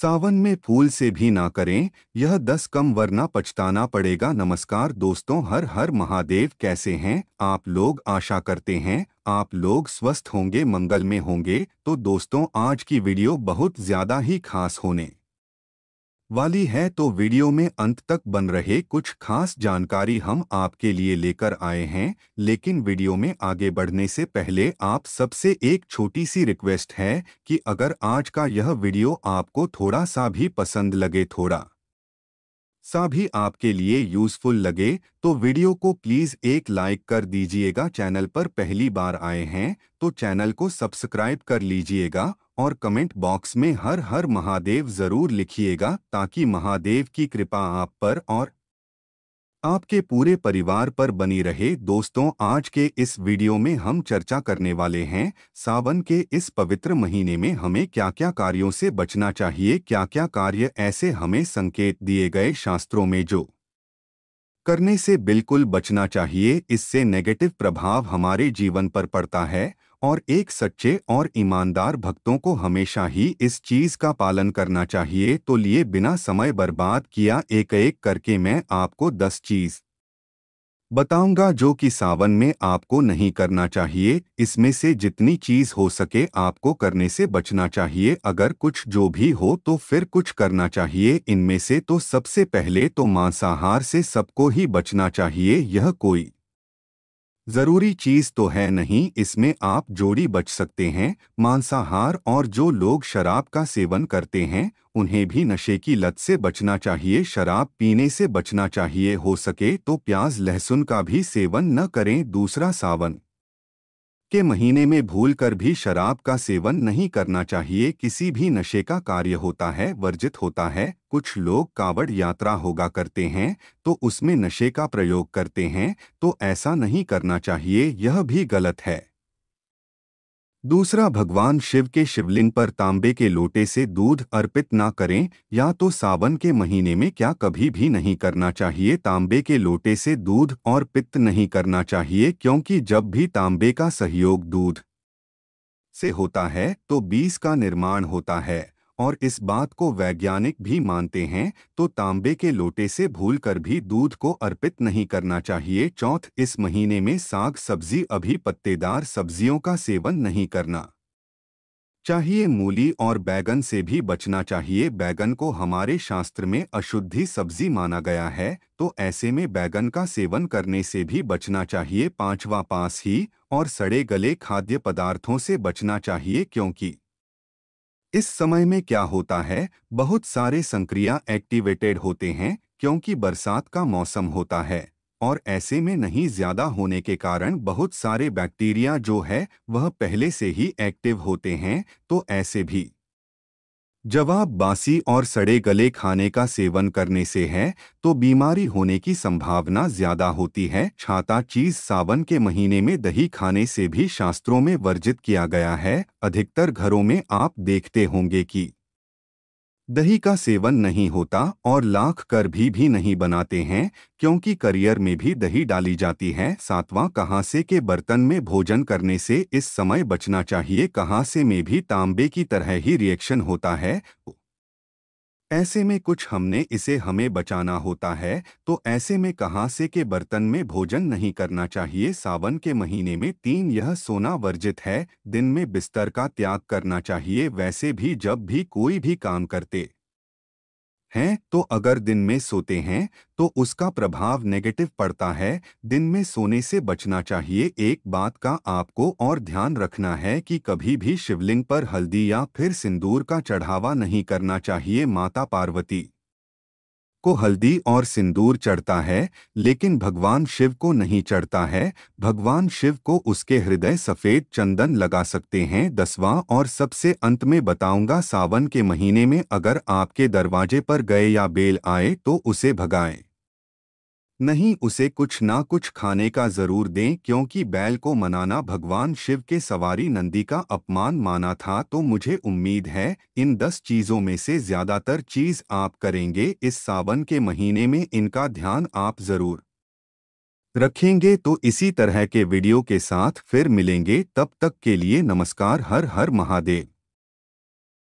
सावन में फूल से भी ना करें यह दस कम वरना पछताना पड़ेगा नमस्कार दोस्तों हर हर महादेव कैसे हैं आप लोग आशा करते हैं आप लोग स्वस्थ होंगे मंगल में होंगे तो दोस्तों आज की वीडियो बहुत ज़्यादा ही खास होने वाली है तो वीडियो में अंत तक बन रहे कुछ खास जानकारी हम आपके लिए लेकर आए हैं लेकिन वीडियो में आगे बढ़ने से पहले आप सबसे एक छोटी सी रिक्वेस्ट है कि अगर आज का यह वीडियो आपको थोड़ा सा भी पसंद लगे थोड़ा सा भी आपके लिए यूजफुल लगे तो वीडियो को प्लीज़ एक लाइक कर दीजिएगा चैनल पर पहली बार आए हैं तो चैनल को सब्सक्राइब कर लीजिएगा और कमेंट बॉक्स में हर हर महादेव जरूर लिखिएगा ताकि महादेव की कृपा आप पर और आपके पूरे परिवार पर बनी रहे दोस्तों आज के इस वीडियो में हम चर्चा करने वाले हैं सावन के इस पवित्र महीने में हमें क्या क्या कार्यों से बचना चाहिए क्या क्या कार्य ऐसे हमें संकेत दिए गए शास्त्रों में जो करने से बिल्कुल बचना चाहिए इससे नेगेटिव प्रभाव हमारे जीवन पर पड़ता है और एक सच्चे और ईमानदार भक्तों को हमेशा ही इस चीज का पालन करना चाहिए तो लिए बिना समय बर्बाद किया एक एक करके मैं आपको दस चीज बताऊंगा जो कि सावन में आपको नहीं करना चाहिए इसमें से जितनी चीज हो सके आपको करने से बचना चाहिए अगर कुछ जो भी हो तो फिर कुछ करना चाहिए इनमें से तो सबसे पहले तो मांसाहार से सबको ही बचना चाहिए यह कोई जरूरी चीज तो है नहीं इसमें आप जोड़ी बच सकते हैं मांसाहार और जो लोग शराब का सेवन करते हैं उन्हें भी नशे की लत से बचना चाहिए शराब पीने से बचना चाहिए हो सके तो प्याज लहसुन का भी सेवन न करें दूसरा सावन के महीने में भूल कर भी शराब का सेवन नहीं करना चाहिए किसी भी नशे का कार्य होता है वर्जित होता है कुछ लोग कावड़ यात्रा होगा करते हैं तो उसमें नशे का प्रयोग करते हैं तो ऐसा नहीं करना चाहिए यह भी गलत है दूसरा भगवान शिव के शिवलिंग पर तांबे के लोटे से दूध अर्पित ना करें या तो सावन के महीने में क्या कभी भी नहीं करना चाहिए तांबे के लोटे से दूध और पित्त नहीं करना चाहिए क्योंकि जब भी तांबे का सहयोग दूध से होता है तो बीस का निर्माण होता है और इस बात को वैज्ञानिक भी मानते हैं तो तांबे के लोटे से भूलकर भी दूध को अर्पित नहीं करना चाहिए चौथ इस महीने में साग सब्जी अभी पत्तेदार सब्जियों का सेवन नहीं करना चाहिए मूली और बैगन से भी बचना चाहिए बैगन को हमारे शास्त्र में अशुद्धि सब्जी माना गया है तो ऐसे में बैगन का सेवन करने से भी बचना चाहिए पांचवा पास ही और सड़े गले खाद्य पदार्थों से बचना चाहिए क्योंकि इस समय में क्या होता है बहुत सारे संक्रिया एक्टिवेटेड होते हैं क्योंकि बरसात का मौसम होता है और ऐसे में नहीं ज्यादा होने के कारण बहुत सारे बैक्टीरिया जो है वह पहले से ही एक्टिव होते हैं तो ऐसे भी जवाब बासी और सड़े गले खाने का सेवन करने से है तो बीमारी होने की संभावना ज्यादा होती है छाता चीज सावन के महीने में दही खाने से भी शास्त्रों में वर्जित किया गया है अधिकतर घरों में आप देखते होंगे कि दही का सेवन नहीं होता और लाख कर भी भी नहीं बनाते हैं क्योंकि करियर में भी दही डाली जाती है सातवां कहाँ से के बर्तन में भोजन करने से इस समय बचना चाहिए कहाँ से में भी तांबे की तरह ही रिएक्शन होता है ऐसे में कुछ हमने इसे हमें बचाना होता है तो ऐसे में कहाँ से के बर्तन में भोजन नहीं करना चाहिए सावन के महीने में तीन यह सोना वर्जित है दिन में बिस्तर का त्याग करना चाहिए वैसे भी जब भी कोई भी काम करते हैं तो अगर दिन में सोते हैं तो उसका प्रभाव नेगेटिव पड़ता है दिन में सोने से बचना चाहिए एक बात का आपको और ध्यान रखना है कि कभी भी शिवलिंग पर हल्दी या फिर सिंदूर का चढ़ावा नहीं करना चाहिए माता पार्वती को हल्दी और सिंदूर चढ़ता है लेकिन भगवान शिव को नहीं चढ़ता है भगवान शिव को उसके हृदय सफ़ेद चंदन लगा सकते हैं दसवां और सबसे अंत में बताऊंगा सावन के महीने में अगर आपके दरवाजे पर गए या बेल आए तो उसे भगाएं नहीं उसे कुछ ना कुछ खाने का जरूर दें क्योंकि बैल को मनाना भगवान शिव के सवारी नंदी का अपमान माना था तो मुझे उम्मीद है इन दस चीज़ों में से ज़्यादातर चीज़ आप करेंगे इस सावन के महीने में इनका ध्यान आप ज़रूर रखेंगे तो इसी तरह के वीडियो के साथ फिर मिलेंगे तब तक के लिए नमस्कार हर हर महादेव